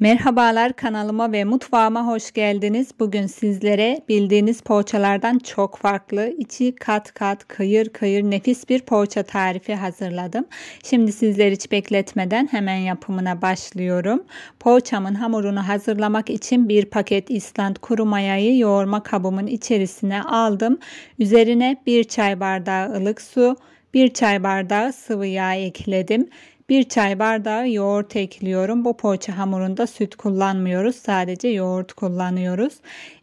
Merhabalar kanalıma ve mutfağıma hoş geldiniz. Bugün sizlere bildiğiniz poğaçalardan çok farklı, içi kat kat, kayır kayır nefis bir poğaça tarifi hazırladım. Şimdi sizleri hiç bekletmeden hemen yapımına başlıyorum. Poğaçamın hamurunu hazırlamak için bir paket İsland kuru mayayı yoğurma kabımın içerisine aldım. Üzerine bir çay bardağı ılık su, bir çay bardağı sıvı yağ ekledim. 1 çay bardağı yoğurt ekliyorum. Bu poğaça hamurunda süt kullanmıyoruz. Sadece yoğurt kullanıyoruz.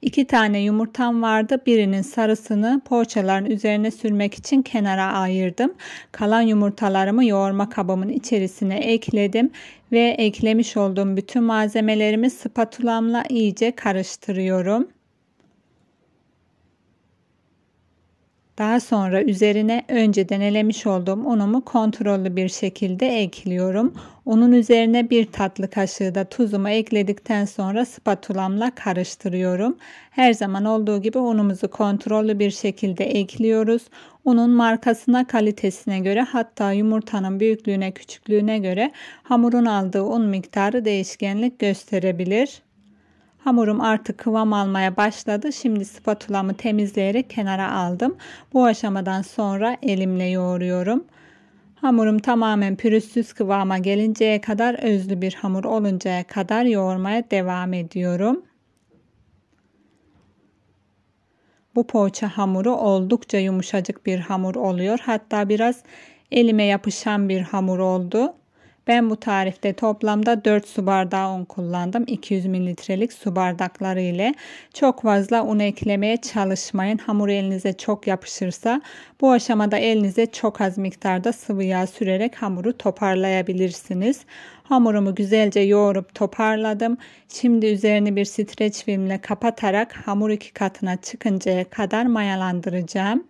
2 tane yumurtam vardı. Birinin sarısını poğaçaların üzerine sürmek için kenara ayırdım. Kalan yumurtalarımı yoğurma kabımın içerisine ekledim ve eklemiş olduğum bütün malzemelerimi spatulamla iyice karıştırıyorum. Daha sonra üzerine önce elemiş olduğum unumu kontrollü bir şekilde ekliyorum. Unun üzerine bir tatlı kaşığı da tuzumu ekledikten sonra spatulamla karıştırıyorum. Her zaman olduğu gibi unumuzu kontrollü bir şekilde ekliyoruz. Unun markasına, kalitesine göre hatta yumurtanın büyüklüğüne, küçüklüğüne göre hamurun aldığı un miktarı değişkenlik gösterebilir. Hamurum artık kıvam almaya başladı. Şimdi spatulamı temizleyerek kenara aldım. Bu aşamadan sonra elimle yoğuruyorum. Hamurum tamamen pürüzsüz kıvama gelinceye kadar özlü bir hamur oluncaya kadar yoğurmaya devam ediyorum. Bu poğaça hamuru oldukça yumuşacık bir hamur oluyor. Hatta biraz elime yapışan bir hamur oldu. Ben bu tarifte toplamda 4 su bardağı un kullandım. 200 mililitrelik su bardakları ile. Çok fazla un eklemeye çalışmayın. Hamur elinize çok yapışırsa bu aşamada elinize çok az miktarda sıvı yağ sürerek hamuru toparlayabilirsiniz. Hamurumu güzelce yoğurup toparladım. Şimdi üzerini bir streç filmle kapatarak hamur iki katına çıkıncaya kadar mayalandıracağım.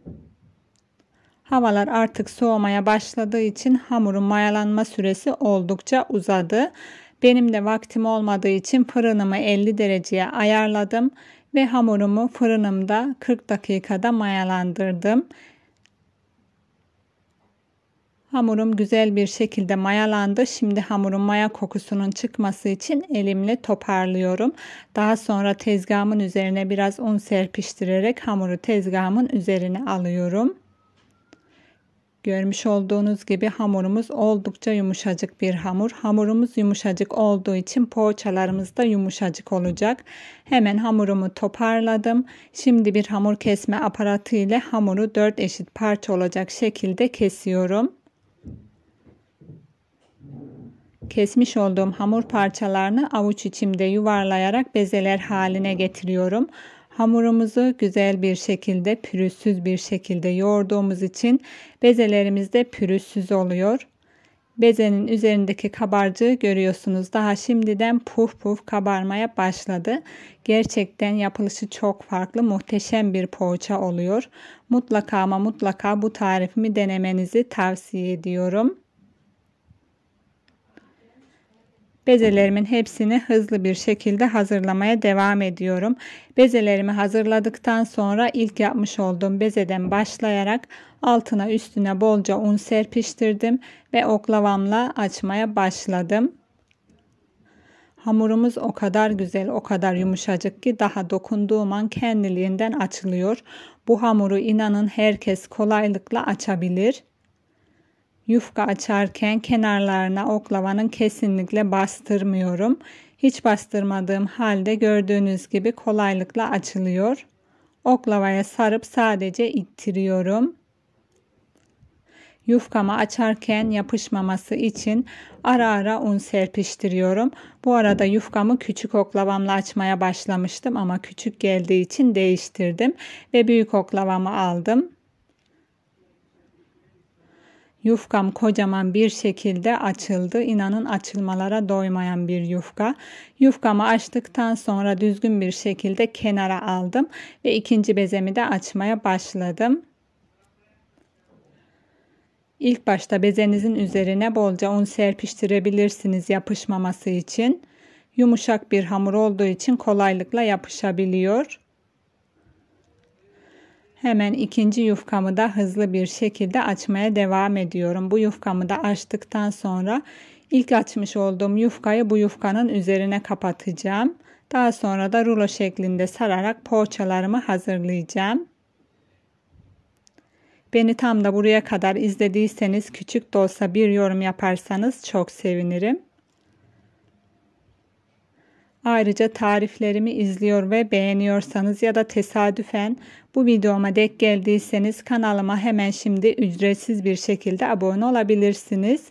Havalar artık soğumaya başladığı için hamurun mayalanma süresi oldukça uzadı. Benim de vaktim olmadığı için fırınımı 50 dereceye ayarladım ve hamurumu fırınımda 40 dakikada mayalandırdım. Hamurum güzel bir şekilde mayalandı. Şimdi hamurun maya kokusunun çıkması için elimle toparlıyorum. Daha sonra tezgahımın üzerine biraz un serpiştirerek hamuru tezgahımın üzerine alıyorum. Görmüş olduğunuz gibi hamurumuz oldukça yumuşacık bir hamur. Hamurumuz yumuşacık olduğu için poğaçalarımız da yumuşacık olacak. Hemen hamurumu toparladım. Şimdi bir hamur kesme aparatı ile hamuru 4 eşit parça olacak şekilde kesiyorum. Kesmiş olduğum hamur parçalarını avuç içimde yuvarlayarak bezeler haline getiriyorum. Hamurumuzu güzel bir şekilde pürüzsüz bir şekilde yoğurduğumuz için bezelerimiz de pürüzsüz oluyor. Bezenin üzerindeki kabarcığı görüyorsunuz. Daha şimdiden puf puf kabarmaya başladı. Gerçekten yapılışı çok farklı, muhteşem bir poğaça oluyor. Mutlaka ama mutlaka bu tarifimi denemenizi tavsiye ediyorum. Bezelerimin hepsini hızlı bir şekilde hazırlamaya devam ediyorum. Bezelerimi hazırladıktan sonra ilk yapmış olduğum bezeden başlayarak altına üstüne bolca un serpiştirdim ve oklavamla açmaya başladım. Hamurumuz o kadar güzel, o kadar yumuşacık ki daha dokunduğum an kendiliğinden açılıyor. Bu hamuru inanın herkes kolaylıkla açabilir yufka açarken kenarlarına oklavanın kesinlikle bastırmıyorum. Hiç bastırmadığım halde gördüğünüz gibi kolaylıkla açılıyor. Oklavaya sarıp sadece ittiriyorum. Yufkama açarken yapışmaması için ara ara un serpiştiriyorum. Bu arada yufkamı küçük oklavamla açmaya başlamıştım ama küçük geldiği için değiştirdim ve büyük oklavamı aldım. Yufkam kocaman bir şekilde açıldı. İnanın açılmalara doymayan bir yufka. Yufkamı açtıktan sonra düzgün bir şekilde kenara aldım ve ikinci bezemi de açmaya başladım. İlk başta bezenizin üzerine bolca un serpiştirebilirsiniz yapışmaması için. Yumuşak bir hamur olduğu için kolaylıkla yapışabiliyor. Hemen ikinci yufkamı da hızlı bir şekilde açmaya devam ediyorum. Bu yufkamı da açtıktan sonra ilk açmış olduğum yufkayı bu yufkanın üzerine kapatacağım. Daha sonra da rulo şeklinde sararak poğaçalarımı hazırlayacağım. Beni tam da buraya kadar izlediyseniz küçük de olsa bir yorum yaparsanız çok sevinirim. Ayrıca tariflerimi izliyor ve beğeniyorsanız ya da tesadüfen bu videoma denk geldiyseniz kanalıma hemen şimdi ücretsiz bir şekilde abone olabilirsiniz.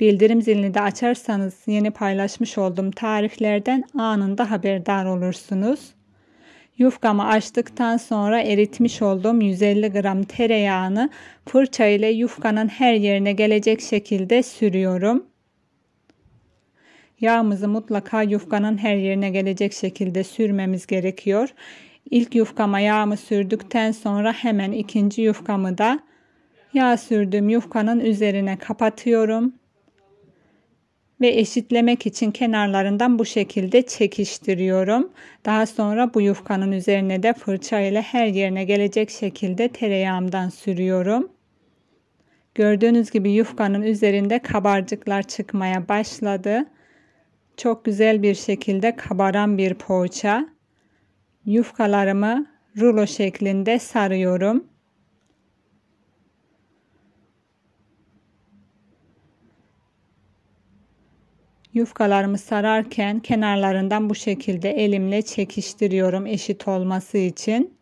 Bildirim zilini de açarsanız yeni paylaşmış olduğum tariflerden anında haberdar olursunuz. Yufkamı açtıktan sonra eritmiş olduğum 150 gram tereyağını fırça ile yufkanın her yerine gelecek şekilde sürüyorum. Yağımızı mutlaka yufkanın her yerine gelecek şekilde sürmemiz gerekiyor. İlk yufkama yağımı sürdükten sonra hemen ikinci yufkamı da yağ sürdüğüm yufkanın üzerine kapatıyorum. Ve eşitlemek için kenarlarından bu şekilde çekiştiriyorum. Daha sonra bu yufkanın üzerine de fırça ile her yerine gelecek şekilde tereyağımdan sürüyorum. Gördüğünüz gibi yufkanın üzerinde kabarcıklar çıkmaya başladı çok güzel bir şekilde kabaran bir poğaça. Yufkalarımı rulo şeklinde sarıyorum. Yufkalarımı sararken kenarlarından bu şekilde elimle çekiştiriyorum eşit olması için.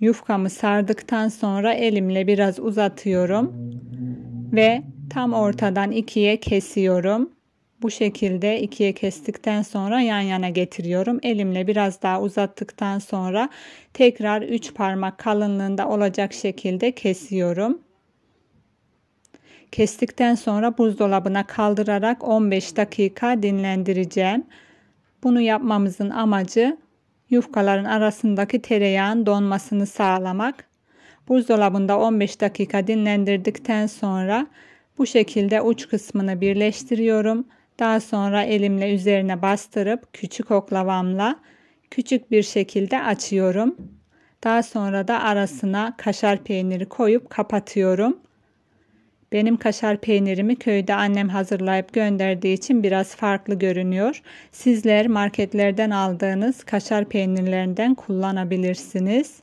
yufkamı sardıktan sonra elimle biraz uzatıyorum ve tam ortadan ikiye kesiyorum. Bu şekilde ikiye kestikten sonra yan yana getiriyorum. Elimle biraz daha uzattıktan sonra tekrar 3 parmak kalınlığında olacak şekilde kesiyorum. Kestikten sonra buzdolabına kaldırarak 15 dakika dinlendireceğim. Bunu yapmamızın amacı yufkaların arasındaki tereyağın donmasını sağlamak. Buzdolabında 15 dakika dinlendirdikten sonra bu şekilde uç kısmını birleştiriyorum. Daha sonra elimle üzerine bastırıp küçük oklavamla küçük bir şekilde açıyorum. Daha sonra da arasına kaşar peyniri koyup kapatıyorum. Benim kaşar peynirimi köyde annem hazırlayıp gönderdiği için biraz farklı görünüyor. Sizler marketlerden aldığınız kaşar peynirlerinden kullanabilirsiniz.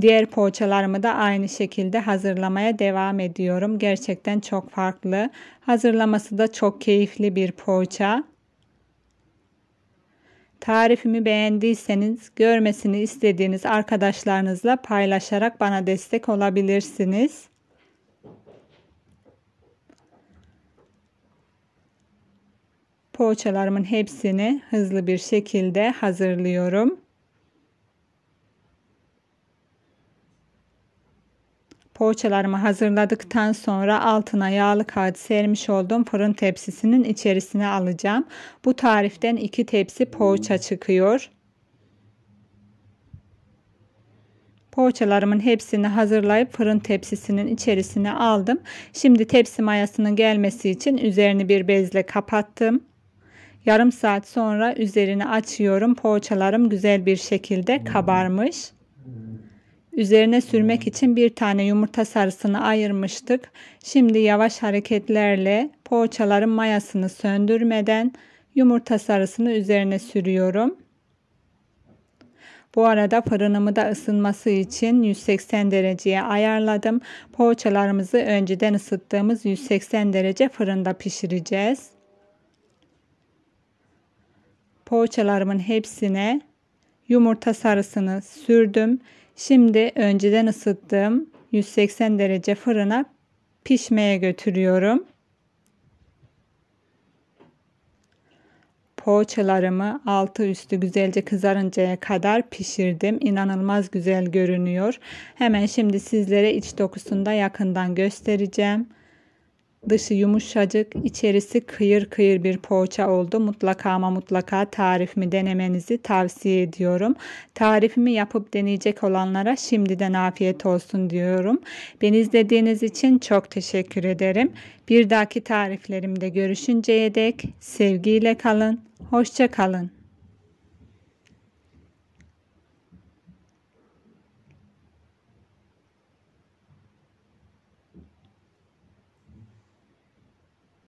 Diğer poğaçalarımı da aynı şekilde hazırlamaya devam ediyorum. Gerçekten çok farklı. Hazırlaması da çok keyifli bir poğaça. Tarifimi beğendiyseniz görmesini istediğiniz arkadaşlarınızla paylaşarak bana destek olabilirsiniz. Poğaçalarımın hepsini hızlı bir şekilde hazırlıyorum. Poğaçalarımı hazırladıktan sonra altına yağlı kağıt sermiş olduğum fırın tepsisinin içerisine alacağım. Bu tariften 2 tepsi poğaça çıkıyor. Poğaçalarımın hepsini hazırlayıp fırın tepsisinin içerisine aldım. Şimdi tepsi mayasının gelmesi için üzerini bir bezle kapattım. Yarım saat sonra üzerini açıyorum. Poğaçalarım güzel bir şekilde kabarmış. Üzerine sürmek hmm. için bir tane yumurta sarısını ayırmıştık. Şimdi yavaş hareketlerle poğaçaların mayasını söndürmeden yumurta sarısını üzerine sürüyorum. Bu arada fırınımı da ısınması için 180 dereceye ayarladım. Poğaçalarımızı önceden ısıttığımız 180 derece fırında pişireceğiz. Poğaçalarımın hepsine yumurta sarısını sürdüm. Şimdi önceden ısıttığım 180 derece fırına pişmeye götürüyorum. poğaçalarımı altı üstü güzelce kızarıncaya kadar pişirdim. İnanılmaz güzel görünüyor. Hemen şimdi sizlere iç dokusunda yakından göstereceğim. Dışı yumuşacık, içerisi kıyır kıyır bir poğaça oldu. Mutlaka ama mutlaka tarifimi denemenizi tavsiye ediyorum. Tarifimi yapıp deneyecek olanlara şimdiden afiyet olsun diyorum. Beni izlediğiniz için çok teşekkür ederim. Bir dahaki tariflerimde görüşünceye dek sevgiyle kalın, hoşça kalın.